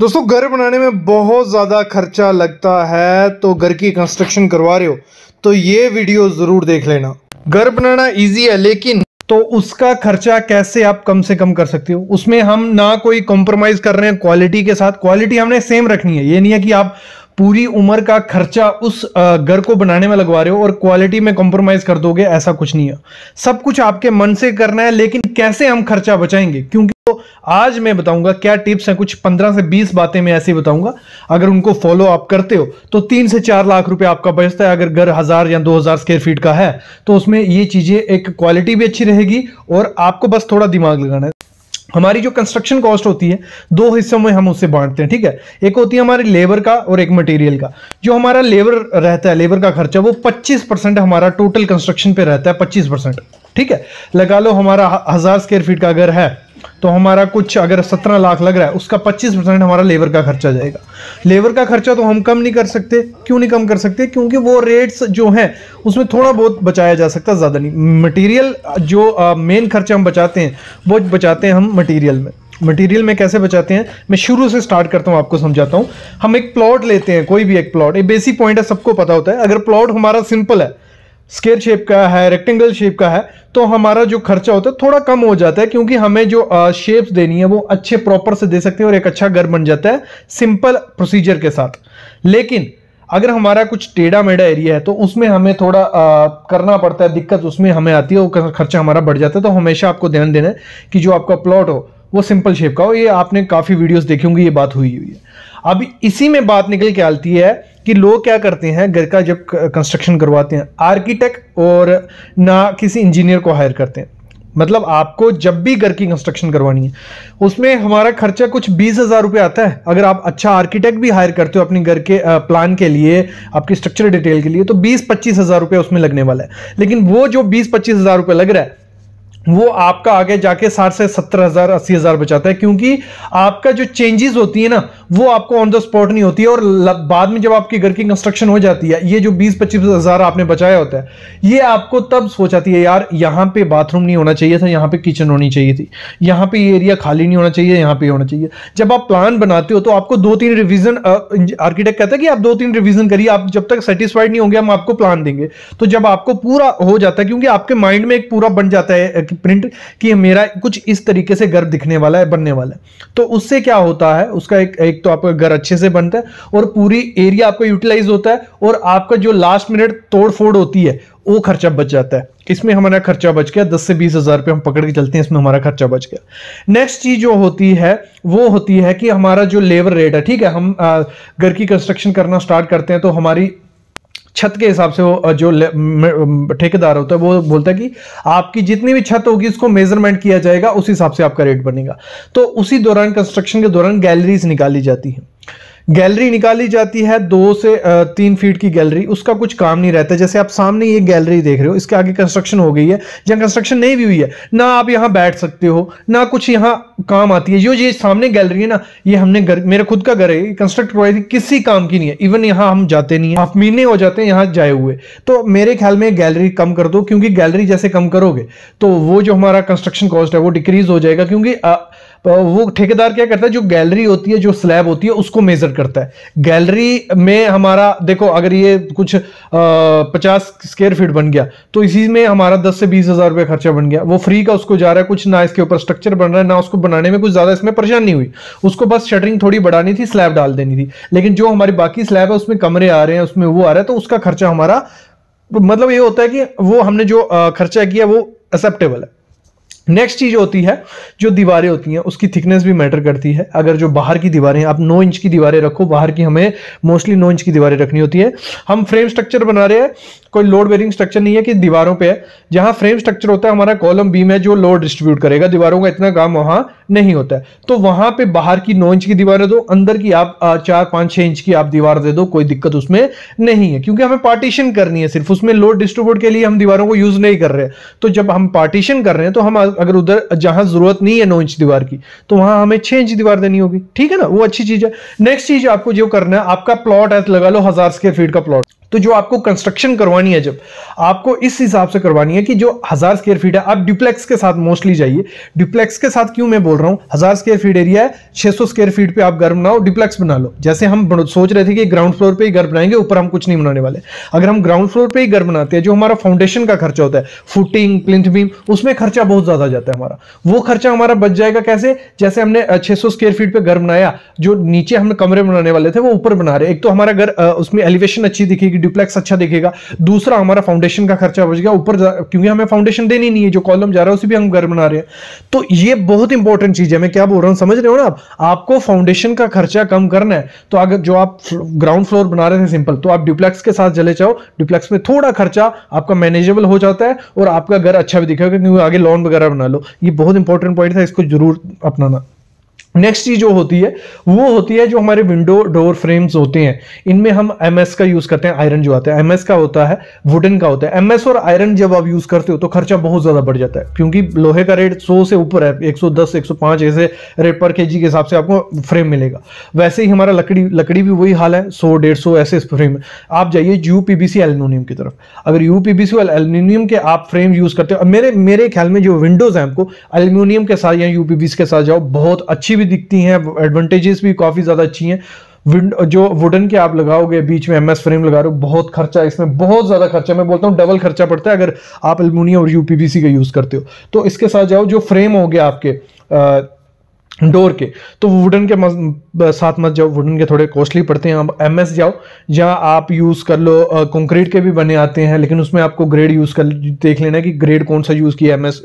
दोस्तों घर बनाने में बहुत ज़्यादा खर्चा लगता है तो घर की कंस्ट्रक्शन करवा रहे हो तो ये वीडियो ज़रूर देख लेना घर बनाना इजी है लेकिन तो उसका खर्चा कैसे आप कम से कम कर सकते हो उसमें हम ना कोई कॉम्प्रोमाइज़ कर रहे हैं क्वालिटी के साथ क्वालिटी हमने सेम रखनी है ये नहीं है कि आप पूरी उम्र का खर्चा उस घर को बनाने में लगवा रहे हो और क्वालिटी में कॉम्प्रोमाइज कर दोगे ऐसा कुछ नहीं है सब कुछ आपके मन से करना है लेकिन कैसे हम खर्चा बचाएंगे क्योंकि तो आज मैं बताऊंगा क्या टिप्स हैं कुछ 15 से 20 बातें मैं ऐसी बताऊंगा अगर उनको फॉलो आप करते हो तो तीन से चार लाख रुपए आपका बचता है अगर घर हज़ार या दो हज़ार स्क्वेयर फीट का है तो उसमें ये चीज़ें एक क्वालिटी भी अच्छी रहेगी और आपको बस थोड़ा दिमाग लगाना है हमारी जो कंस्ट्रक्शन कॉस्ट होती है दो हिस्सों में हम उसे बांटते हैं ठीक है एक होती है हमारे लेबर का और एक मटेरियल का जो हमारा लेबर रहता है लेबर का खर्चा वो 25 परसेंट हमारा टोटल कंस्ट्रक्शन पे रहता है 25 परसेंट ठीक है लगा लो हमारा हज़ार स्क्वेयर फीट का घर है तो हमारा कुछ अगर सत्रह लाख लग रहा है उसका पच्चीस परसेंट हमारा लेबर का खर्चा जाएगा लेबर का खर्चा तो हम कम नहीं कर सकते क्यों नहीं कम कर सकते क्योंकि वो रेट्स जो हैं उसमें थोड़ा बहुत बचाया जा सकता ज़्यादा नहीं मटेरियल जो मेन खर्चा हम बचाते हैं वो बचाते हैं हम मटेरियल में मटेरियल में कैसे बचाते हैं मैं शुरू से स्टार्ट करता हूँ आपको समझाता हूँ हम एक प्लॉट लेते हैं कोई भी एक प्लॉट ये बेसिक पॉइंट है सबको पता होता है अगर प्लॉट हमारा सिंपल है स्केयर शेप का है रेक्टेंगल शेप का है तो हमारा जो खर्चा होता है थोड़ा कम हो जाता है क्योंकि हमें जो शेप्स देनी है वो अच्छे प्रॉपर से दे सकते हैं और एक अच्छा घर बन जाता है सिंपल प्रोसीजर के साथ लेकिन अगर हमारा कुछ टेढ़ा मेढ़ा एरिया है तो उसमें हमें थोड़ा आ, करना पड़ता है दिक्कत उसमें हमें आती है वो खर्चा हमारा बढ़ जाता है तो हमेशा आपको ध्यान देना है कि जो आपका प्लॉट हो वो सिंपल शेप का हो ये आपने काफ़ी वीडियोस देखी होंगी ये बात हुई हुई है अब इसी में बात निकल के आती है कि लोग क्या करते हैं घर का जब कंस्ट्रक्शन करवाते हैं आर्किटेक्ट और ना किसी इंजीनियर को हायर करते हैं मतलब आपको जब भी घर की कंस्ट्रक्शन करवानी है उसमें हमारा खर्चा कुछ बीस हज़ार रुपये आता है अगर आप अच्छा आर्किटेक्ट भी हायर करते हो अपने घर के प्लान के लिए आपकी स्ट्रक्चर डिटेल के लिए तो बीस पच्चीस हज़ार रुपये उसमें लगने वाला है लेकिन वो जो बीस पच्चीस हज़ार रुपये लग रहा है वो आपका आगे जाके साठ से सत्तर हज़ार अस्सी हज़ार बचाता है क्योंकि आपका जो चेंजेस होती है ना वो आपको ऑन द स्पॉट नहीं होती है और बाद में जब आपके घर की कंस्ट्रक्शन हो जाती है ये जो बीस पच्चीस हज़ार आपने बचाया होता है ये आपको तब सोच आती है यार यहाँ पे बाथरूम नहीं होना चाहिए था यहाँ पे किचन होनी चाहिए थी यहाँ पे ये एरिया खाली नहीं होना चाहिए यहाँ पे होना चाहिए जब आप प्लान बनाते हो तो आपको दो तीन रिविजन आर्किटेक्ट कहता है कि आप दो तीन रिविजन करिए आप जब तक सेटिस्फाइड नहीं होंगे हम आपको प्लान देंगे तो जब आपको पूरा हो जाता है क्योंकि आपके माइंड में एक पूरा बन जाता है प्रिंट कि मेरा कुछ इस तरीके से घर दिखने वाला है बनने वाला है तो उससे क्या होता है उसका एक एक तो आपका घर अच्छे से बनता है और पूरी एरिया आपका यूटिलाइज होता है और आपका जो लास्ट मिनट तोड़फोड़ होती है वो खर्चा बच जाता है इसमें हमारा खर्चा बच गया दस से बीस हज़ार रुपये हम पकड़ के चलते हैं इसमें हमारा खर्चा बच गया नेक्स्ट चीज़ जो होती है वो होती है कि हमारा जो लेबर रेट है ठीक है हम घर की कंस्ट्रक्शन करना स्टार्ट करते हैं तो हमारी छत के हिसाब से वो जो ठेकेदार होता है वो बोलता है कि आपकी जितनी भी छत होगी उसको मेजरमेंट किया जाएगा उस हिसाब से आपका रेट बनेगा तो उसी दौरान कंस्ट्रक्शन के दौरान गैलरीज निकाली जाती है गैलरी निकाली जाती है दो से तीन फीट की गैलरी उसका कुछ काम नहीं रहता जैसे आप सामने ये गैलरी देख रहे हो इसके आगे कंस्ट्रक्शन हो गई है जहाँ कंस्ट्रक्शन नहीं भी हुई है ना आप यहाँ बैठ सकते हो ना कुछ यहाँ काम आती है जो ये सामने गैलरी है ना ये हमने घर मेरे खुद का घर है कंस्ट्रक्ट करवाई थी किसी काम की नहीं है इवन यहाँ हम जाते नहीं है आप महीने हो जाते हैं यहाँ जाए हुए तो मेरे ख्याल में गैलरी कम कर दो क्योंकि गैलरी जैसे कम करोगे तो वो जो हमारा कंस्ट्रक्शन कॉस्ट है वो डिक्रीज हो जाएगा क्योंकि तो वो ठेकेदार क्या करता है जो गैलरी होती है जो स्लैब होती है उसको मेजर करता है गैलरी में हमारा देखो अगर ये कुछ आ, पचास स्क्वेयर फीट बन गया तो इसी में हमारा दस से बीस हजार रुपये खर्चा बन गया वो फ्री का उसको जा रहा है कुछ ना इसके ऊपर स्ट्रक्चर बन रहा है ना उसको बनाने में कुछ ज़्यादा इसमें परेशानी हुई उसको बस शटरिंग थोड़ी बढ़ानी थी स्लैब डाल देनी थी लेकिन जो हमारी बाकी स्लैब है उसमें कमरे आ रहे हैं उसमें वो आ रहा है तो उसका खर्चा हमारा मतलब ये होता है कि वो हमने जो खर्चा किया वो एक्सेप्टेबल है नेक्स्ट चीज होती है जो दीवारें होती हैं उसकी थिकनेस भी मैटर करती है अगर जो बाहर की दीवारें हैं आप नौ इंच की दीवारें रखो बाहर की हमें मोस्टली नौ इंच की दीवारें रखनी होती है हम फ्रेम स्ट्रक्चर बना रहे हैं कोई लोड बेरिंग स्ट्रक्चर नहीं है कि दीवारों पे है जहां फ्रेम स्ट्रक्चर होता है हमारा कॉलम बीम है जो लोड डिस्ट्रीब्यूट करेगा दीवारों का इतना काम वहां नहीं होता है तो वहां पे बाहर की नौ इंच की दीवारें दो तो अंदर की आप चार पांच छह इंच की आप दीवार दे दो कोई दिक्कत उसमें नहीं है क्योंकि हमें पार्टीशन करनी है सिर्फ उसमें लोड डिस्ट्रीब्यूट के लिए हम दीवारों को यूज नहीं कर रहे तो जब हम पार्टीशन कर रहे हैं तो हम अगर उधर जहां जरूरत नहीं है नौ इंच दीवार की तो वहां हमें छह इंच दीवार देनी होगी ठीक है ना वो अच्छी चीज है नेक्स्ट चीज आपको जो करना है आपका प्लॉट है लगा लो हजार स्क्वेयर फीट का प्लॉट तो जो आपको कंस्ट्रक्शन करवानी है जब आपको इस हिसाब से करवानी है कि जो हज़ार स्क्वेयर फीट है आप डुप्लेक्स के साथ मोस्टली जाइए डुप्लेक्स के साथ क्यों मैं बोल रहा हूं हज़ार स्क्वेयर फीट एरिया है छः सौ स्क्वेयर फीट पे आप घर बनाओ डुप्लेक्स बना लो जैसे हम सोच रहे थे कि ग्राउंड फ्लोर पर ही घर बनाएंगे ऊपर हम कुछ नहीं बनाने वाले अगर हम ग्राउंड फ्लोर पर ही घर बनाते हैं जो हमारा फाउंडेशन का खर्चा होता है फुटिंग प्लिंथ बीम उसमें खर्चा बहुत ज़्यादा जाता है हमारा वो खर्चा हमारा बच जाएगा कैसे जैसे हमने छह सौ स्क्वेयर फीट पर घर बनाया जो नीचे हम कमरे बनाने वाले थे वो ऊपर बना रहे एक तो हमारा घर उसमें एलिवेशन अच्छी दिखेगी डुप्लेक्स अच्छा देखेगा दूसरा हमारा फाउंडेशन का खर्चा बच गया ऊपर क्योंकि हमें फाउंडेशन देनी नहीं है जो कॉलम जा रहा है उसे भी हम घर बना रहे हैं तो ये बहुत इंपॉर्टेंट चीज है मैं क्या बोल रहा हूँ समझ रहे हो ना आप आपको फाउंडेशन का खर्चा कम करना है तो अगर जो आप ग्राउंड फ्लोर बना रहे थे सिंपल तो आप डुप्लेक्स के साथ चले जाओ डुप्लेक्स में थोड़ा खर्चा आपका मैनेजेबल हो जाता है और आपका घर अच्छा भी दिखेगा क्योंकि आगे लॉन वगैरह बना लो ये बहुत इंपॉर्टेंट पॉइंट था इसको जरूर अपनाना नेक्स्ट चीज जो होती है वो होती है जो हमारे विंडो डोर फ्रेम्स होते हैं इनमें हम एमएस का यूज करते हैं आयरन जो आता है एमएस का होता है वुडन का होता है एमएस और आयरन जब आप यूज करते हो तो खर्चा बहुत ज्यादा बढ़ जाता है क्योंकि लोहे का रेट 100 से ऊपर है 110 105 ऐसे रेट पर जी के हिसाब से आपको फ्रेम मिलेगा वैसे ही हमारा लकड़ी लकड़ी भी वही हाल है सौ डेढ़ सौ ऐसे फ्रेम आप जाइए यू पी की तरफ अगर यू पी और के आप फ्रेम यूज करते हो मेरे मेरे ख्याल में जो विंडोज है आपको एल्यूमिनियम के साथ या यू के साथ जाओ बहुत अच्छी भी दिखती हैं एडवांटेजेस भी काफ़ी ज़्यादा अच्छी हैं जो वुडन के आप लगाओगे बीच में एमएस फ्रेम लगा रहे हो बहुत खर्चा इसमें बहुत ज़्यादा खर्चा मैं बोलता हूँ डबल खर्चा पड़ता है अगर आप एलमिनियम और यूपीवीसी का यूज़ करते हो तो इसके साथ जाओ जो फ्रेम हो गया आपके डोर के तो वुडन के मज, साथ मत जाओ वुडन के थोड़े कॉस्टली पड़ते हैं आप एम एस जाओ जहाँ आप यूज़ कर लो कंक्रीट के भी बने आते हैं लेकिन उसमें आपको ग्रेड यूज़ कर देख लेना कि ग्रेड कौन सा यूज़ किया एम एस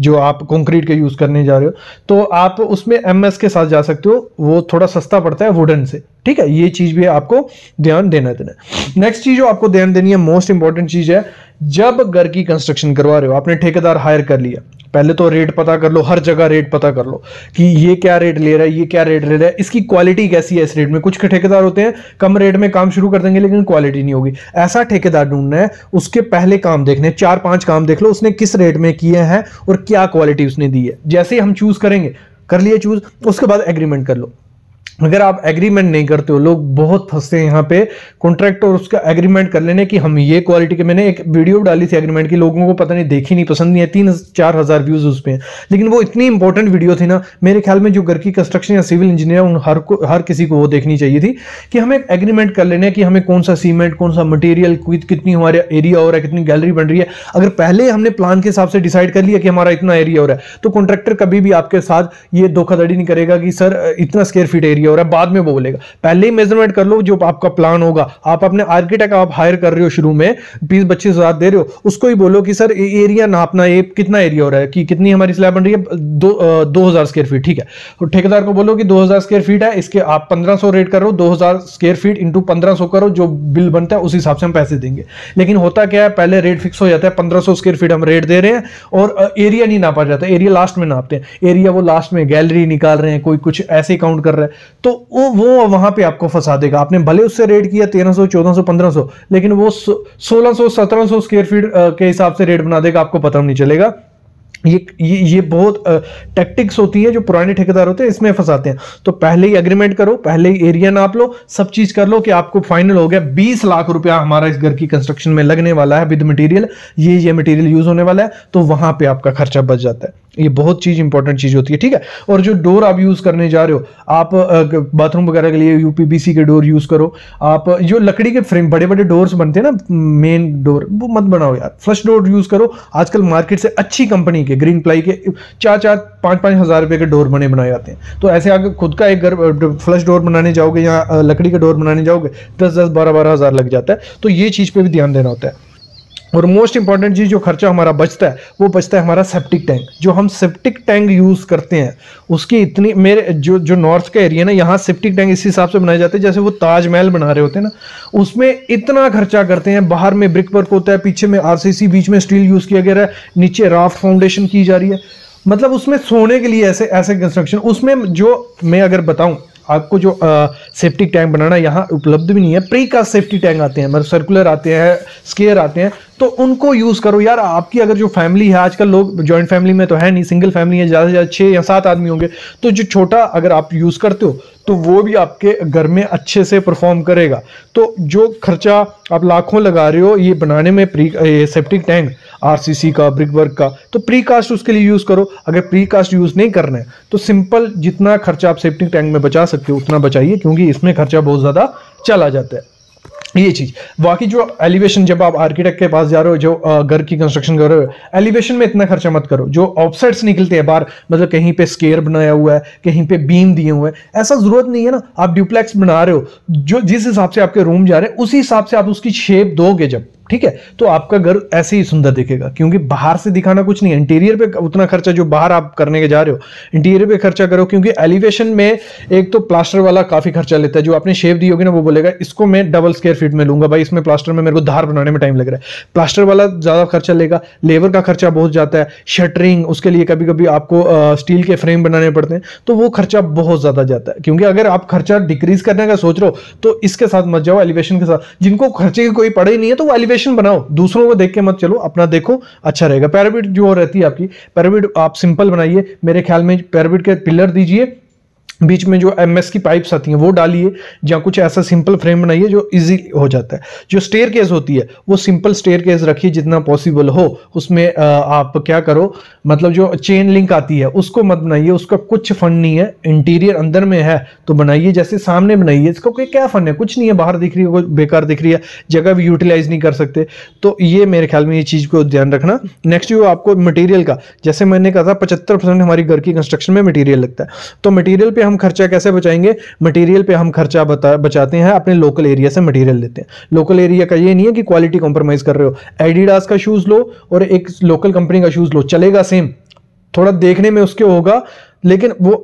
जो आप कंक्रीट के यूज़ करने जा रहे हो तो आप उसमें एम एस के साथ जा सकते हो वो थोड़ा सस्ता पड़ता है वुडन से ठीक है ये चीज़ भी आपको ध्यान देना देना नेक्स्ट चीज़ जो आपको ध्यान देनी है मोस्ट इंपॉर्टेंट चीज़ है जब घर की कंस्ट्रक्शन करवा रहे हो आपने ठेकेदार हायर कर लिया पहले तो रेट पता कर लो हर जगह रेट पता कर लो कि ये क्या रेट ले रहा है ये क्या रेट ले रहा है इसकी क्वालिटी कैसी है इस रेट में कुछ ठेकेदार होते हैं कम रेट में काम शुरू कर देंगे लेकिन क्वालिटी नहीं होगी ऐसा ठेकेदार ढूंढना है उसके पहले काम देखने चार पांच काम देख लो उसने किस रेट में किए हैं और क्या क्वालिटी उसने दी है जैसे ही हम चूज करेंगे कर लिए चूज उसके बाद एग्रीमेंट कर लो अगर आप एग्रीमेंट नहीं करते हो लोग बहुत फंसते हैं यहाँ पे कॉन्ट्रैक्ट और उसका एग्रीमेंट कर लेने कि हम ये क्वालिटी के मैंने एक वीडियो डाली थी एग्रीमेंट की लोगों को पता नहीं देखी नहीं पसंद नहीं है तीन चार हज़ार व्यूज़ उस पर लेकिन वो इतनी इंपॉर्टेंट वीडियो थी ना मेरे ख्याल में जो घर की कंस्ट्रक्शन या सिविल इंजीनियर उन हर को हर किसी को वो देखनी चाहिए थी कि हमें एग्रीमेंट कर लेने कि हमें कौन सा सीमेंट कौन सा मटेरियल कितनी हमारे एरिया हो रहा है कितनी गैलरी बन रही है अगर पहले हमने प्लान के हिसाब से डिसाइड कर लिया कि हमारा इतना एरिया हो रहा है तो कॉन्ट्रैक्टर कभी भी आपके साथ ये धोखाधड़ी नहीं करेगा कि सर इतना स्क्वेयर फीट एरिया हो रहा है बाद में वो बोलेगा पहले ही मेजरमेंट कर लो जो आपका प्लान होगा आप अपने आर्किटेक्ट आप हायर कर रहे हो शुरू में बीस पच्चीस हजार दे रहे हो उसको ही बोलो कि सर एरिया नापना ये कितना एरिया हो रहा है कि कितनी हमारी स्लैब बन रही है दो हजार स्क्वेयर फीट ठीक है तो ठेकेदार को बोलो कि दो हजार स्क्वेयर फीट है इसके आप पंद्रह सौ रेट करो दो हजार स्क्वेयर फीट इंटू पंद्रह सौ करो जो बिल बनता है उस हिसाब से हम पैसे देंगे लेकिन होता क्या है पहले रेट फिक्स हो जाता है पंद्रह सौ स्क्वेयर फीट हम रेट दे रहे हैं और एरिया नहीं नापा जाता एरिया लास्ट में नापते हैं एरिया वो लास्ट में गैलरी निकाल रहे हैं कोई कुछ ऐसे काउंट कर रहा है तो वो वो वहाँ पे आपको फंसा देगा आपने भले उससे रेट किया 1300 1400 1500 लेकिन वो 1600 1700 स्क्वायर फीट के हिसाब से रेट बना देगा आपको पता नहीं चलेगा ये ये ये बहुत टैक्टिक्स होती है जो पुराने ठेकेदार होते हैं इसमें फंसाते हैं तो पहले ही एग्रीमेंट करो पहले ही एरिया नाप लो सब चीज़ कर लो कि आपको फाइनल हो गया बीस लाख रुपया हमारा इस घर की कंस्ट्रक्शन में लगने वाला है विद मटेरियल ये ये मटेरियल यूज़ होने वाला है तो वहां पे आपका खर्चा बच जाता है ये बहुत चीज़ इंपॉर्टेंट चीज़ होती है ठीक है और जो डोर आप यूज़ करने जा रहे हो आप बाथरूम वगैरह के लिए यूपीबीसी के डोर यूज़ करो आप जो लकड़ी के फ्रेम बड़े बड़े डोर्स बनते हैं ना मेन डोर वो मत बनाओ यार फ्लश डोर यूज़ करो आजकल मार्केट से अच्छी कंपनी के ग्रीन प्लाई के चार चार पाँच पाँच हज़ार रुपये के डोर बने बनाए जाते हैं तो ऐसे आगे खुद का एक घर फ्लश डोर बनाने जाओगे या लकड़ी का डोर बनाने जाओगे दस दस बारह बारह हज़ार लग जाता है तो ये चीज़ पर भी ध्यान देना होता है और मोस्ट इंपॉर्टेंट चीज़ जो खर्चा हमारा बचता है वो बचता है हमारा सेप्टिक टैंक जो हम सेप्टिक टैंक यूज़ करते हैं उसकी इतनी मेरे जो जो नॉर्थ का एरिया ना यहाँ सेप्टिक टैंक इस हिसाब से बनाए जाते हैं जैसे वो ताजमहल बना रहे होते हैं ना उसमें इतना खर्चा करते हैं बाहर में ब्रिक वर्क होता है पीछे में आर बीच में स्टील यूज़ किया गया है नीचे राफ्ट फाउंडेशन की जा रही है मतलब उसमें सोने के लिए ऐसे ऐसे कंस्ट्रक्शन उसमें जो मैं अगर बताऊँ आपको जो सेफ्टिक टैंक बनाना यहाँ उपलब्ध भी नहीं है प्री का सेफ्टी टैंक आते हैं मतलब सर्कुलर आते हैं स्केयर आते हैं तो उनको यूज़ करो यार आपकी अगर जो फैमिली है आजकल लोग जॉइंट फैमिली में तो है नहीं सिंगल फैमिली है ज़्यादा से ज़्यादा छः या सात आदमी होंगे तो जो छोटा अगर आप यूज़ करते हो तो वो भी आपके घर में अच्छे से परफॉर्म करेगा तो जो खर्चा आप लाखों लगा रहे हो ये बनाने में प्री सेप्टिक टैंक आरसीसी का ब्रिक वर्क का तो प्री कास्ट उसके लिए यूज़ करो अगर प्री कास्ट यूज़ नहीं करना है तो सिंपल जितना खर्चा आप सेफ्टी टैंक में बचा सकते हो उतना बचाइए क्योंकि इसमें खर्चा बहुत ज़्यादा चला जाता है ये चीज़ बाकी जो एलिवेशन जब आप आर्किटेक्ट के पास जा रहे हो जो घर की कंस्ट्रक्शन कर रहे हो एलिवेशन में इतना खर्चा मत करो जो ऑफसेट्स निकलते हैं बाहर मतलब कहीं पे स्केयर बनाया हुआ है कहीं पे बीम दिए हुए हैं ऐसा ज़रूरत नहीं है ना आप ड्यूप्लेक्स बना रहे हो जो जिस हिसाब से आपके रूम जा रहे हैं उसी हिसाब से आप उसकी शेप दोगे जब ठीक है तो आपका घर ऐसे ही सुंदर दिखेगा क्योंकि बाहर से दिखाना कुछ नहीं है इंटीरियर पे उतना खर्चा जो बाहर आप करने के जा रहे हो इंटीरियर पे खर्चा करो क्योंकि एलिवेशन में एक तो प्लास्टर वाला काफ़ी खर्चा लेता है जो आपने शेप दी होगी ना वो बोलेगा इसको मैं डबल स्क्वेयर फीट में लूंगा भाई इसमें प्लास्टर में मेरे को धार बनाने में टाइम लग रहा है प्लास्टर वाला ज़्यादा खर्चा लेगा लेबर का खर्चा बहुत जाता है शटरिंग उसके लिए कभी कभी आपको स्टील के फ्रेम बनाने पड़ते हैं तो वो खर्चा बहुत ज़्यादा जाता है क्योंकि अगर आप खर्चा डिक्रीज करने का सोच रहे हो तो इसके साथ मत जाओ एलिवेशन के साथ जिनको खर्चे की कोई पड़े ही नहीं है तो वो एलिवेशन रिलेशन बनाओ दूसरों को देख के मत चलो अपना देखो अच्छा रहेगा पैरामिड जो रहती है आपकी पैरामिड आप सिंपल बनाइए मेरे ख्याल में पैरामिड के पिलर दीजिए बीच में जो एम एस की पाइप्स आती हैं वो डालिए या कुछ ऐसा सिंपल फ्रेम बनाइए जो इजी हो जाता है जो स्टेयर केस होती है वो सिंपल स्टेयर केस रखिए जितना पॉसिबल हो उसमें आप क्या करो मतलब जो चेन लिंक आती है उसको मत बनाइए उसका कुछ फन नहीं है इंटीरियर अंदर में है तो बनाइए जैसे सामने बनाइए इसका कोई क्या फन है कुछ नहीं है बाहर दिख रही है कोई बेकार दिख रही है जगह भी यूटिलाइज नहीं कर सकते तो ये मेरे ख्याल में ये चीज़ को ध्यान रखना नेक्स्ट जो आपको मटीरियल का जैसे मैंने कहा था पचहत्तर हमारी घर की कंस्ट्रक्शन में मटीरियल लगता है तो मटीरियल पर हम हम खर्चा कैसे बचाएंगे मटेरियल पे हम खर्चा बचाते हैं अपने लोकल एरिया से मटेरियल लेते हैं लोकल एरिया का ये नहीं है कि क्वालिटी कॉम्प्रोमाइज़ कर रहे हो एडिडास का शूज़ लो और एक लोकल कंपनी का शूज़ लो चलेगा सेम थोड़ा देखने में उसके होगा लेकिन वो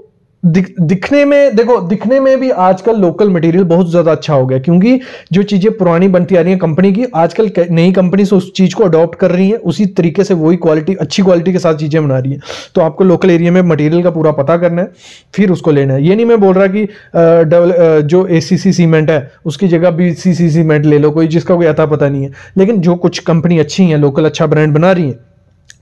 दिख दिखने में देखो दिखने में भी आजकल लोकल मटेरियल बहुत ज़्यादा अच्छा हो गया क्योंकि जो चीज़ें पुरानी बनती आ रही हैं कंपनी की आजकल नई कंपनी से उस चीज़ को अडॉप्ट कर रही है उसी तरीके से वही क्वालिटी अच्छी क्वालिटी के साथ चीज़ें बना रही है तो आपको लोकल एरिया में मटेरियल का पूरा पता करना है फिर उसको लेना है ये नहीं मैं बोल रहा कि डबल जो ए सीमेंट है उसकी जगह बी सीमेंट ले लो कोई जिसका कोई अता पता नहीं है लेकिन जो कुछ कंपनी अच्छी हैं लोकल अच्छा ब्रांड बना रही है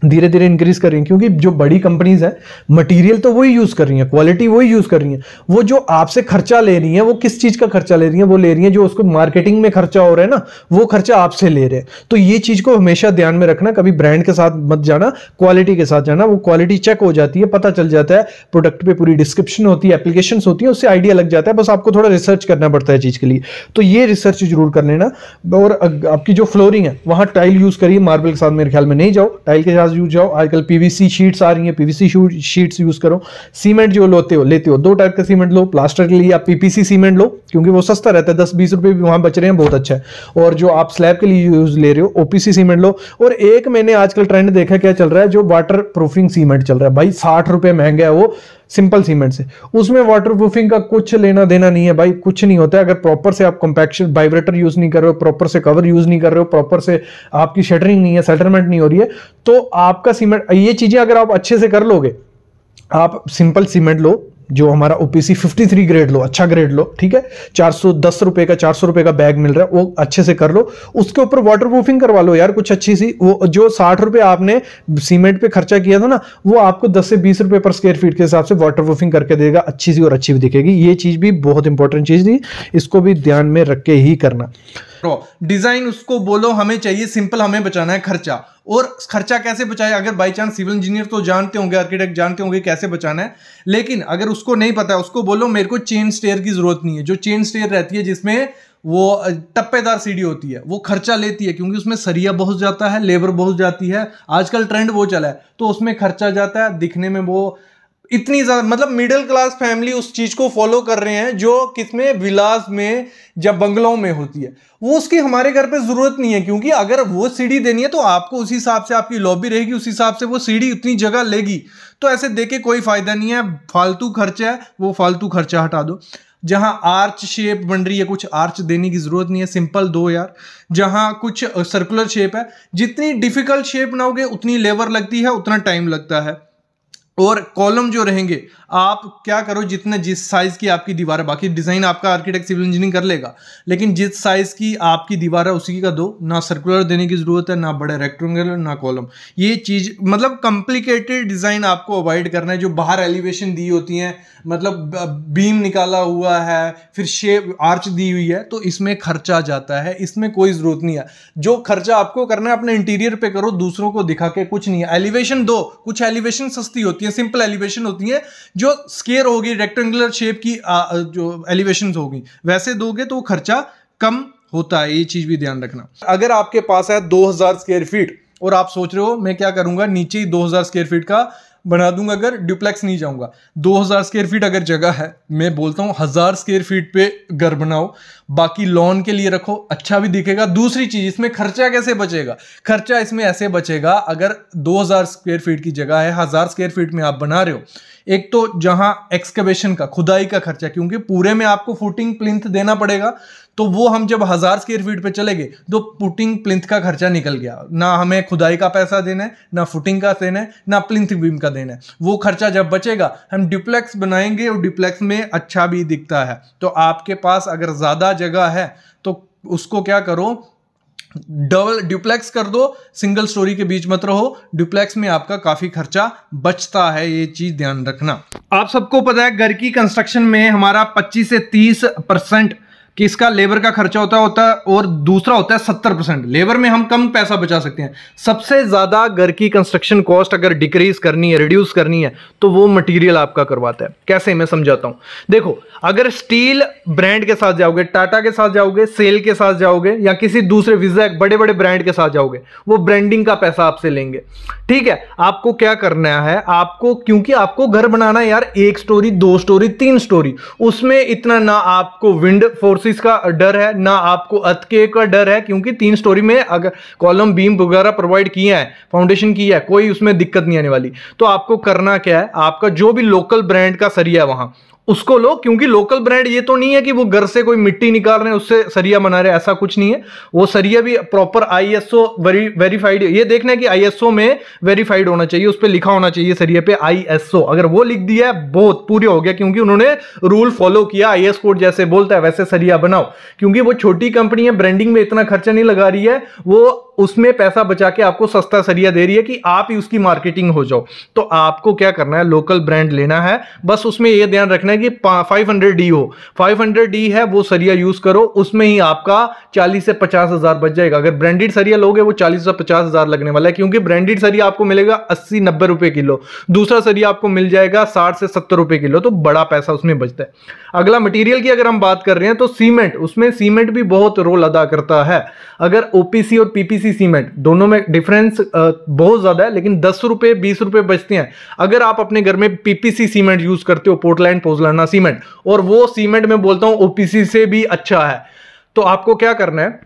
धीरे धीरे इंक्रीज कर रही हैं क्योंकि जो बड़ी कंपनीज हैं मटेरियल तो वही यूज़ कर रही हैं क्वालिटी वही यूज़ कर रही हैं वो जो आपसे खर्चा ले रही हैं वो किस चीज़ का खर्चा ले रही हैं वो ले रही हैं जो उसको मार्केटिंग में खर्चा हो रहा है ना वो खर्चा आपसे ले रहे हैं तो ये चीज़ को हमेशा ध्यान में रखना कभी ब्रांड के साथ मत जाना क्वालिटी के साथ जाना वो क्वालिटी चेक हो जाती है पता चल जाता है प्रोडक्ट पर पूरी डिस्क्रिप्शन होती है एप्लीकेशन होती है उससे आइडिया लग जाता है बस आपको थोड़ा रिसर्च करना पड़ता है चीज़ के लिए तो ये रिसर्च जरूर कर लेना और आपकी जो फ्लोरिंग है वहाँ टाइल यूज़ करिए मार्बल के साथ मेरे ख्याल में नहीं जाओ टाइल के साथ ग्लास यूज जाओ आजकल पीवीसी शीट्स आ रही हैं पीवीसी शीट्स यूज करो सीमेंट जो लेते हो लेते हो दो टाइप का सीमेंट लो प्लास्टर के लिए आप पीपीसी सीमेंट लो क्योंकि वो सस्ता रहता है दस बीस रुपए भी वहां बच रहे हैं बहुत अच्छा है और जो आप स्लैब के लिए यूज ले रहे हो ओपीसी सीमेंट लो और एक मैंने आजकल ट्रेंड देखा क्या चल रहा है जो वाटर प्रूफिंग सीमेंट चल रहा है भाई साठ रुपए महंगा है वो सिंपल सीमेंट से उसमें वाटर प्रूफिंग का कुछ लेना देना नहीं है भाई कुछ नहीं होता है अगर प्रॉपर से आप कॉम्पैक्शन वाइब्रेटर यूज नहीं कर रहे हो प्रॉपर से कवर यूज नहीं कर रहे हो प्रॉपर से आपकी शटरिंग नहीं है सेटलमेंट नहीं हो रही है तो आपका सीमेंट ये चीज़ें अगर आप अच्छे से कर लोगे आप सिंपल सीमेंट लो जो हमारा ओपीसी 53 ग्रेड लो अच्छा ग्रेड लो ठीक है चार सौ दस रुपए का चार सौ रुपए का बैग मिल रहा है वो अच्छे से कर लो उसके ऊपर वाटर प्रूफिंग करवा लो यार कुछ अच्छी सी वो जो साठ रुपए आपने सीमेंट पे खर्चा किया था ना वो आपको दस से बीस रुपए पर स्क्वायर फीट के हिसाब से वाटर प्रूफिंग करके देगा अच्छी सी और अच्छी भी दिखेगी ये चीज़ भी बहुत इंपॉर्टेंट चीज़ थी इसको भी ध्यान में रख के ही करना करो डिज़ाइन उसको बोलो हमें चाहिए सिंपल हमें बचाना है खर्चा और खर्चा कैसे बचाए अगर बाई चांस सिविल इंजीनियर तो जानते होंगे आर्किटेक्ट जानते होंगे कैसे बचाना है लेकिन अगर उसको नहीं पता है उसको बोलो मेरे को चेन स्टेयर की ज़रूरत नहीं है जो चेन स्टेयर रहती है जिसमें वो टप्पेदार सीढ़ी होती है वो खर्चा लेती है क्योंकि उसमें सरिया बहुत जाता है लेबर बहुत जाती है आजकल ट्रेंड वो चला है तो उसमें खर्चा जाता है दिखने में वो इतनी ज़्यादा मतलब मिडिल क्लास फैमिली उस चीज़ को फॉलो कर रहे हैं जो किसमें विलास में या बंगलों में होती है वो उसकी हमारे घर पे ज़रूरत नहीं है क्योंकि अगर वो सीढ़ी देनी है तो आपको उसी हिसाब से आपकी लॉबी रहेगी उसी हिसाब से वो सीढ़ी उतनी जगह लेगी तो ऐसे दे के कोई फ़ायदा नहीं है फालतू खर्चा है वो फालतू खर्चा हटा दो जहाँ आर्च शेप बन रही है कुछ आर्च देने की ज़रूरत नहीं है सिंपल दो यार जहाँ कुछ सर्कुलर शेप है जितनी डिफ़िकल्ट शेप ना उतनी लेबर लगती है उतना टाइम लगता है और कॉलम जो रहेंगे आप क्या करो जितने जिस साइज़ की आपकी दीवार है बाकी डिज़ाइन आपका आर्किटेक्ट सिविल इंजीनियरिंग कर लेगा लेकिन जिस साइज़ की आपकी दीवार है उसी का दो ना सर्कुलर देने की ज़रूरत है ना बड़े रेक्टोंगल ना कॉलम ये चीज़ मतलब कॉम्प्लिकेटेड डिज़ाइन आपको अवॉइड करना है जो बाहर एलिवेशन दी होती है मतलब बीम निकाला हुआ है फिर शेप आर्च दी हुई है तो इसमें खर्चा जाता है इसमें कोई ज़रूरत नहीं है जो खर्चा आपको करना है अपने इंटीरियर पर करो दूसरों को दिखा के कुछ नहीं है एलिवेशन दो कुछ एलिवेशन सस्ती होती है होती हैं सिंपल एलिवेशन होती हैं जो स्केयर होगी रेक्टेंगुलर शेप की आ, जो एलिवेशन होगी वैसे दोगे तो खर्चा कम होता है ये चीज़ भी ध्यान रखना अगर आपके पास है 2000 स्क्वायर फीट और आप सोच रहे हो मैं क्या करूंगा नीचे ही दो स्क्वायर फीट का बना दूंगा अगर ड्यूप्लेक्स नहीं जाऊंगा 2000 हज़ार स्क्वेयर फीट अगर जगह है मैं बोलता हूँ हज़ार स्क्वेयर फीट पे घर बनाओ बाकी लोन के लिए रखो अच्छा भी दिखेगा दूसरी चीज इसमें खर्चा कैसे बचेगा खर्चा इसमें ऐसे बचेगा अगर 2000 स्क्वायर फीट की जगह है हजार स्क्वायर फीट में आप बना रहे हो एक तो जहां एक्सकवेशन का खुदाई का खर्चा क्योंकि पूरे में आपको फुटिंग प्लिंथ देना पड़ेगा तो वो हम जब हज़ार स्क्वेयर फीट पे चले गए तो पुटिंग प्लिंथ का खर्चा निकल गया ना हमें खुदाई का पैसा देना है ना फुटिंग का देना है ना प्लिंथ बीम का देना है वो खर्चा जब बचेगा हम डिप्लेक्स बनाएंगे और डिप्लेक्स में अच्छा भी दिखता है तो आपके पास अगर ज़्यादा जगह है तो उसको क्या करो डबल डुप्लेक्स कर दो सिंगल स्टोरी के बीच मत रहो डुप्लेक्स में आपका काफी खर्चा बचता है ये चीज ध्यान रखना आप सबको पता है घर की कंस्ट्रक्शन में हमारा 25 से 30 परसेंट कि इसका लेबर का खर्चा होता होता है और दूसरा होता है सत्तर परसेंट लेबर में हम कम पैसा बचा सकते हैं सबसे ज़्यादा घर की कंस्ट्रक्शन कॉस्ट अगर डिक्रीज करनी है रिड्यूस करनी है तो वो मटेरियल आपका करवाता है कैसे मैं समझाता हूं देखो अगर स्टील ब्रांड के साथ जाओगे टाटा के साथ जाओगे सेल के साथ जाओगे या किसी दूसरे विजैक बड़े बड़े ब्रांड के साथ जाओगे वो ब्रांडिंग का पैसा आपसे लेंगे ठीक है आपको क्या करना है आपको क्योंकि आपको घर बनाना यार एक स्टोरी दो स्टोरी तीन स्टोरी उसमें इतना ना आपको विंड फोर्स कोशिश का डर है ना आपको अतके का डर है क्योंकि तीन स्टोरी में अगर कॉलम बीम वगैरह प्रोवाइड किए हैं फाउंडेशन किया है कोई उसमें दिक्कत नहीं आने वाली तो आपको करना क्या है आपका जो भी लोकल ब्रांड का सरिया है वहाँ उसको लो क्योंकि लोकल ब्रांड ये तो नहीं है कि वो घर से कोई मिट्टी निकाल रहे हैं उससे सरिया बना रहे हैं ऐसा कुछ नहीं है वो सरिया भी प्रॉपर आईएसओ वेरी वेरीफाइड ये देखना है कि आईएसओ में वेरीफाइड होना चाहिए उस पर लिखा होना चाहिए सरिया पे आईएसओ अगर वो लिख दिया है बहुत पूरे हो गया क्योंकि उन्होंने रूल फॉलो किया आई कोड जैसे बोलता है वैसे सरिया बनाओ क्योंकि वो छोटी कंपनी है ब्रांडिंग में इतना खर्चा नहीं लगा रही है वो उसमें पैसा बचा के आपको सस्ता सरिया दे रही है कि आप ही उसकी मार्केटिंग हो जाओ तो आपको क्या करना है लोकल ब्रांड लेना है बस उसमें यह ध्यान रखना है कि फाइव हंड्रेड डी हो फाइव हंड्रेड डी है वो सरिया यूज करो उसमें ही आपका चालीस से पचास हजार बच जाएगा अगर ब्रांडेड सरिया लोगे वो चालीस से पचास हजार लगने वाला है क्योंकि ब्रांडेड सरिया आपको मिलेगा अस्सी नब्बे रुपए किलो दूसरा सरिया आपको मिल जाएगा साठ से सत्तर रुपए किलो तो बड़ा पैसा उसमें बचता है अगला मटेरियल की अगर हम बात कर रहे हैं तो सीमेंट उसमें सीमेंट भी बहुत रोल अदा करता है अगर ओपीसी और पीपीसी पीवीसी सीमेंट दोनों में डिफरेंस बहुत ज़्यादा है लेकिन दस रुपए बीस रुपए बचते हैं अगर आप अपने घर में पीपीसी सीमेंट यूज़ करते हो पोर्टलैंड पोजलाना सीमेंट और वो सीमेंट मैं बोलता हूँ ओपीसी से भी अच्छा है तो आपको क्या करना है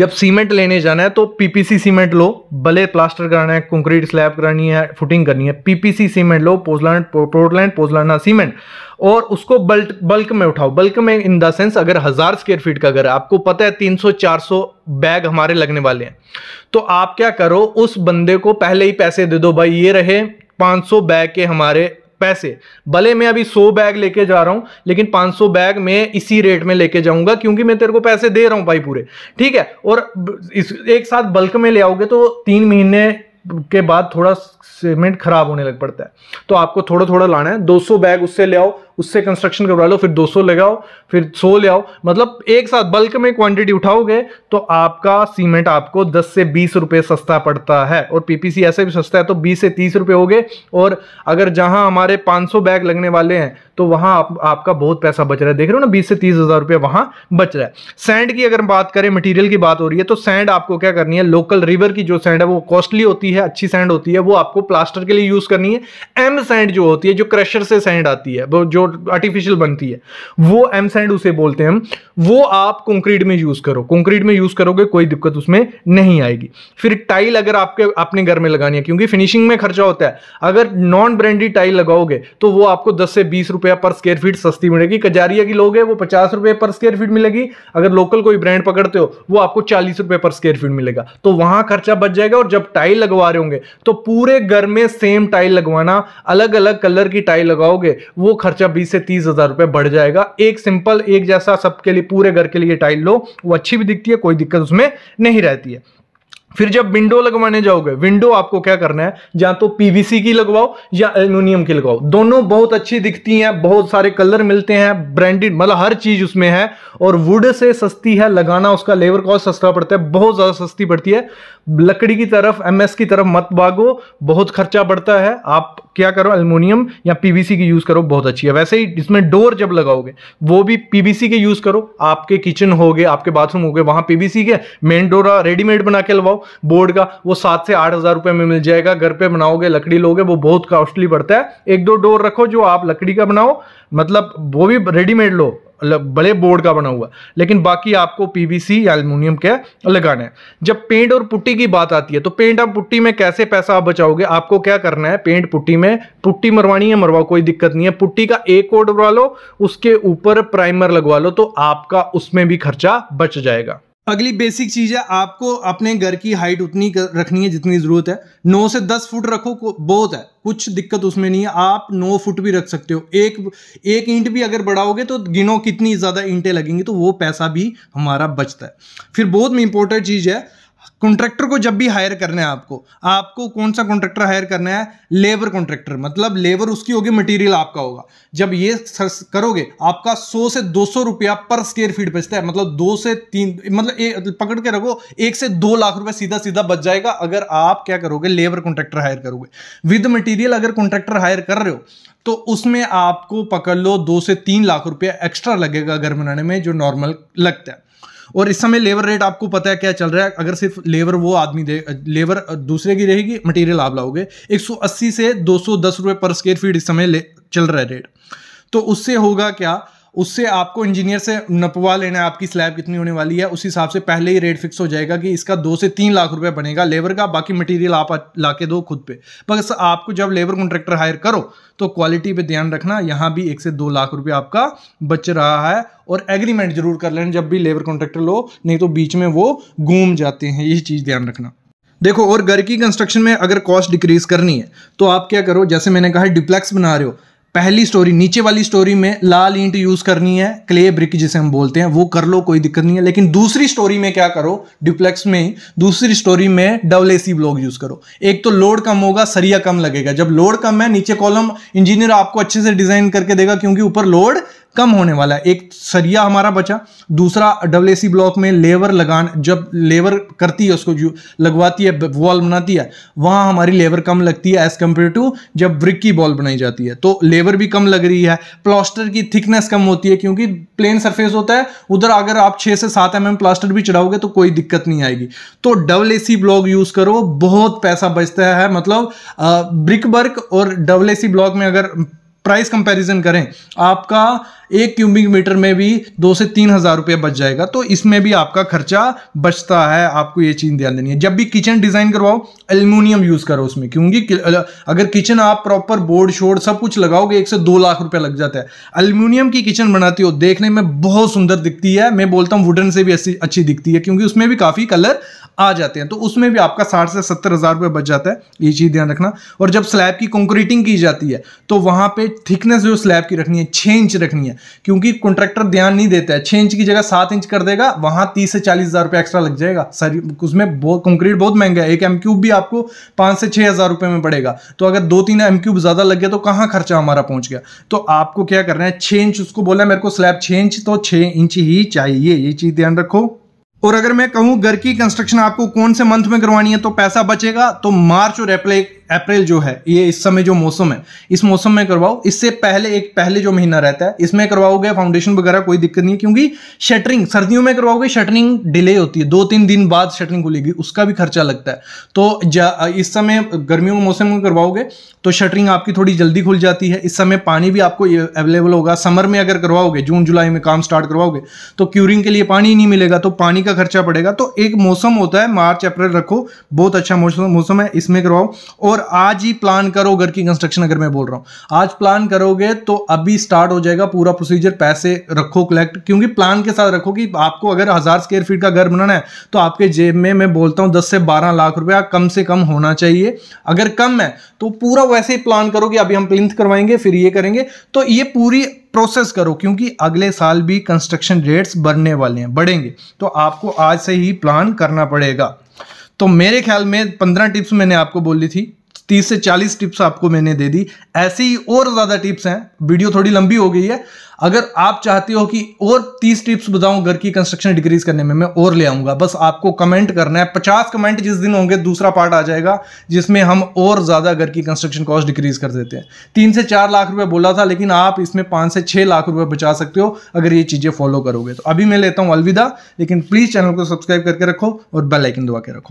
जब सीमेंट लेने जाना है तो पीपीसी सीमेंट लो भले प्लास्टर कराना है कंक्रीट स्लैब करानी है फुटिंग करनी है पीपीसी सीमेंट लो पोजलैंड पोर्टलैंड पोजलाना सीमेंट और उसको बल्क बल्क में उठाओ बल्क में इन द सेंस अगर हज़ार स्क्वेयर फीट का घर है आपको पता है 300-400 बैग हमारे लगने वाले हैं तो आप क्या करो उस बंदे को पहले ही पैसे दे दो भाई ये रहे पाँच बैग के हमारे पैसे भले मैं अभी सौ बैग लेके जा रहा हूं लेकिन 500 बैग मैं इसी रेट में लेके जाऊंगा क्योंकि मैं तेरे को पैसे दे रहा हूं भाई पूरे ठीक है और इस एक साथ बल्क में ले आओगे तो तीन महीने के बाद थोड़ा सीमेंट खराब होने लग पड़ता है तो आपको थोड़ा थोड़ा लाना है 200 बैग उससे ले आओ उससे कंस्ट्रक्शन करवा लो फिर 200 लगाओ फिर 100 ले आओ मतलब एक साथ बल्क में क्वांटिटी उठाओगे तो आपका सीमेंट आपको 10 से 20 रुपए सस्ता पड़ता है और पीपीसी ऐसे भी सस्ता है तो 20 से 30 रुपए हो गए और अगर जहां हमारे 500 बैग लगने वाले हैं तो वहां आप, आपका बहुत पैसा बच रहा है देख रहे हो ना बीस से तीस हज़ार रुपये वहाँ बच रहा है सैंड की अगर बात करें मटीरियल की बात हो रही है तो सैंड आपको क्या करनी है लोकल रिवर की जो सैंड है वो कॉस्टली होती है अच्छी सैंड होती है वो आपको प्लास्टर के लिए यूज़ करनी है एम सैंड जो होती है जो क्रेशर से सैंड आती है वो जो आर्टिफिशियल बनती है वो एम सैंड उसे बोलते हैं हम वो आप कंक्रीट में यूज़ करो कंक्रीट में यूज़ करोगे कोई दिक्कत उसमें नहीं आएगी फिर टाइल अगर आपके अपने घर में लगानी है क्योंकि फिनिशिंग में खर्चा होता है अगर नॉन ब्रांडेड टाइल लगाओगे तो वो आपको दस से बीस रुपया पर स्क्वेयर फीट सस्ती मिलेगी कजारिया की लोग है वो पचास रुपये पर स्क्वेयर फीट मिलेगी अगर लोकल कोई ब्रांड पकड़ते हो वो आपको चालीस रुपये पर स्क्वेयर फीट मिलेगा तो वहां खर्चा बच जाएगा और जब टाइल लगवा रहे होंगे तो पूरे घर में सेम टाइल लगवाना अलग अलग कलर की टाइल लगाओगे वो खर्चा बीस से तीस हज़ार रुपए बढ़ जाएगा एक सिंपल एक जैसा सबके लिए पूरे घर के लिए टाइल लो वो अच्छी भी दिखती है कोई दिक्कत उसमें नहीं रहती है फिर जब विंडो लगवाने जाओगे विंडो आपको क्या करना है या तो पीवीसी की लगवाओ या एल्यूमिनियम की लगवाओ दोनों बहुत अच्छी दिखती हैं बहुत सारे कलर मिलते हैं ब्रांडेड मतलब हर चीज उसमें है और वुड से सस्ती है लगाना उसका लेबर कॉस्ट सस्ता पड़ता है बहुत ज़्यादा सस्ती पड़ती है लकड़ी की तरफ एमएस की तरफ मत भागो बहुत खर्चा बढ़ता है आप क्या करो अल्मोनियम या पीवीसी की यूज़ करो बहुत अच्छी है वैसे ही इसमें डोर जब लगाओगे वो भी पीवीसी के यूज़ करो आपके किचन हो गए आपके बाथरूम हो गए वहाँ पीवीसी के मेन डोर रेडीमेड बना के लवाओ बोर्ड का वो सात से आठ हज़ार रुपये में मिल जाएगा घर पर बनाओगे लकड़ी लोगे वो बहुत कॉस्टली बढ़ता है एक दो डोर रखो जो आप लकड़ी का बनाओ मतलब वो भी रेडीमेड लो मतलब बड़े बोर्ड का बना हुआ लेकिन बाकी आपको पीवीसी या अल्मोनियम के लगाने हैं जब पेंट और पुट्टी की बात आती है तो पेंट और पुट्टी में कैसे पैसा आप बचाओगे आपको क्या करना है पेंट पुट्टी में पुट्टी मरवानी है मरवाओ कोई दिक्कत नहीं है पुट्टी का एक कोट लगवा लो उसके ऊपर प्राइमर लगवा लो तो आपका उसमें भी खर्चा बच जाएगा अगली बेसिक चीज़ है आपको अपने घर की हाइट उतनी रखनी है जितनी ज़रूरत है नौ से दस फुट रखो बहुत है कुछ दिक्कत उसमें नहीं है आप नौ फुट भी रख सकते हो एक एक ईंट भी अगर बढ़ाओगे तो गिनो कितनी ज़्यादा ईंटें लगेंगी तो वो पैसा भी हमारा बचता है फिर बहुत इंपॉर्टेंट चीज़ है कॉन्ट्रैक्टर को जब भी हायर करना है आपको आपको कौन सा कॉन्ट्रैक्टर हायर करना है लेबर कॉन्ट्रैक्टर मतलब लेबर उसकी होगी मटेरियल आपका होगा जब ये करोगे आपका 100 से 200 रुपया पर स्क्वेयर फीट बचता है मतलब दो से तीन मतलब ए, पकड़ के रखो एक से दो लाख रुपया सीधा सीधा बच जाएगा अगर आप क्या करोगे लेबर कॉन्ट्रैक्टर हायर करोगे विद मटीरियल अगर कॉन्ट्रैक्टर हायर कर रहे हो तो उसमें आपको पकड़ लो दो से तीन लाख रुपया एक्स्ट्रा लगेगा घर बनाने में जो नॉर्मल लगता है और इस समय लेबर रेट आपको पता है क्या चल रहा है अगर सिर्फ लेबर वो आदमी दे लेबर दूसरे की रहेगी मटेरियल आप लाओगे 180 से 210 रुपए पर स्क्वायर फीट इस समय चल रहा है रेट तो उससे होगा क्या उससे आपको इंजीनियर से नपवा लेना है आपकी स्लैब कितनी होने वाली है उस हिसाब से पहले ही रेट फिक्स हो जाएगा कि इसका दो से तीन लाख रुपए बनेगा लेबर का बाकी मटेरियल आप ला के दो खुद पे बस आपको जब लेबर कॉन्ट्रैक्टर हायर करो तो क्वालिटी पे ध्यान रखना यहाँ भी एक से दो लाख रुपये आपका बच रहा है और एग्रीमेंट जरूर कर लेना जब भी लेबर कॉन्ट्रैक्टर लो नहीं तो बीच में वो घूम जाते हैं यही चीज़ ध्यान रखना देखो और घर की कंस्ट्रक्शन में अगर कॉस्ट डिक्रीज करनी है तो आप क्या करो जैसे मैंने कहा डिप्लेक्स बना रहे हो पहली स्टोरी नीचे वाली स्टोरी में लाल ईंट यूज करनी है क्ले ब्रिक जिसे हम बोलते हैं वो कर लो कोई दिक्कत नहीं है लेकिन दूसरी स्टोरी में क्या करो डिप्लेक्स में दूसरी स्टोरी में double A C block use करो एक तो लोड कम होगा सरिया कम लगेगा जब लोड कम है नीचे कॉलम इंजीनियर आपको अच्छे से डिजाइन करके देगा क्योंकि ऊपर लोड कम होने वाला है एक सरिया हमारा बचा दूसरा डब्ल्यू ब्लॉक में लेवर लगान जब लेवर करती है उसको लगवाती है वॉल बनाती है वहाँ हमारी लेबर कम लगती है एज कम्पेयर टू जब ब्रिक की बॉल बनाई जाती है तो लेबर भी कम लग रही है प्लास्टर की थिकनेस कम होती है क्योंकि प्लेन सरफेस होता है उधर अगर आप छः से सात एम एम प्लास्टर भी चढ़ाओगे तो कोई दिक्कत नहीं आएगी तो डबल ए ब्लॉक यूज़ करो बहुत पैसा बचता है मतलब ब्रिक वर्क और डबल ए ब्लॉक में अगर प्राइस कंपैरिजन करें आपका एक क्यूबिक मीटर में भी दो से तीन हज़ार रुपये बच जाएगा तो इसमें भी आपका खर्चा बचता है आपको ये चीज़ ध्यान देनी है जब भी किचन डिज़ाइन करवाओ एल्यूमिनियम यूज़ करो उसमें क्योंकि अगर किचन आप प्रॉपर बोर्ड शोर्ड सब कुछ लगाओगे एक से दो लाख रुपये लग जाता है एल्यूमिनियम की किचन बनाती हो देखने में बहुत सुंदर दिखती है मैं बोलता हूँ वुडन से भी अच्छी दिखती है क्योंकि उसमें भी काफ़ी कलर आ जाते हैं तो उसमें भी आपका साठ से सत्तर हज़ार रुपये बच जाता है ये चीज़ ध्यान रखना और जब स्लैब की कंक्रीटिंग की जाती है तो वहां पे थिकनेस जो स्लैब की रखनी है छः इंच रखनी है क्योंकि कॉन्ट्रैक्टर ध्यान नहीं देता है छः इंच की जगह सात इंच कर देगा वहां तीस से चालीस हज़ार रुपये एक्स्ट्रा लग जाएगा सारी उसमें बहुत कंक्रीट बहुत महंगा है एक एम क्यूब भी आपको पांच से छह हज़ार रुपये में पड़ेगा तो अगर दो तीन एम क्यूब ज़्यादा लग गया तो कहाँ खर्चा हमारा पहुंच गया तो आपको क्या करना है छः इंच उसको बोला मेरे को स्लैब छः इंच तो छः इंच ही चाहिए ये चीज़ ध्यान रखो और अगर मैं कहूं घर की कंस्ट्रक्शन आपको कौन से मंथ में करवानी है तो पैसा बचेगा तो मार्च और अप्रैल अप्रैल जो है ये इस समय जो मौसम है इस मौसम में करवाओ इससे पहले एक पहले जो महीना रहता है इसमें करवाओगे फाउंडेशन वगैरह कोई दिक्कत नहीं है क्योंकि शटरिंग सर्दियों में करवाओगे शटरिंग डिले होती है दो तीन दिन बाद शटरिंग खुलेगी उसका भी खर्चा लगता है तो इस समय गर्मियों के मौसम में करवाओगे तो शटरिंग आपकी थोड़ी जल्दी खुल जाती है इस समय पानी भी आपको अवेलेबल होगा समर में अगर करवाओगे जून जुलाई में काम स्टार्ट करवाओगे तो क्यूरिंग के लिए पानी नहीं मिलेगा तो पानी का खर्चा पड़ेगा तो एक मौसम होता है मार्च अप्रैल रखो बहुत अच्छा मौसम मौसम है इसमें करवाओ और आज ही प्लान करो घर की कंस्ट्रक्शन अगर मैं बोल रहा हूँ आज प्लान करोगे तो अभी स्टार्ट हो जाएगा पूरा प्रोसीजर पैसे रखो कलेक्ट क्योंकि प्लान के साथ रखो कि आपको अगर हज़ार स्क्वेयर फीट का घर बनाना है तो आपके जेब में मैं बोलता हूँ दस से बारह लाख रुपया कम से कम होना चाहिए अगर कम है तो पूरा वैसे ही प्लान करो कि अभी हम प्लिंथ करवाएंगे फिर ये करेंगे तो ये पूरी प्रोसेस करो क्योंकि अगले साल भी कंस्ट्रक्शन रेट्स बढ़ने वाले हैं बढ़ेंगे तो आपको आज से ही प्लान करना पड़ेगा तो मेरे ख्याल में पंद्रह टिप्स मैंने आपको बोली थी 30 से चालीस टिप्स आपको मैंने दे दी ऐसी ही और ज़्यादा टिप्स हैं वीडियो थोड़ी लंबी हो गई है अगर आप चाहते हो कि और तीस टिप्स बताऊं घर की कंस्ट्रक्शन डिक्रीज करने में मैं और ले आऊंगा बस आपको कमेंट करना है पचास कमेंट जिस दिन होंगे दूसरा पार्ट आ जाएगा जिसमें हम और ज़्यादा घर की कंस्ट्रक्शन कॉस्ट डिक्रीज कर देते हैं तीन से चार लाख रुपए बोला था लेकिन आप इसमें पांच से छह लाख रुपए बचा सकते हो अगर ये चीज़ें फॉलो करोगे तो अभी मैं लेता हूँ अलविदा लेकिन प्लीज़ चैनल को सब्सक्राइब करके रखो और बेलाइकन दुआ के रखो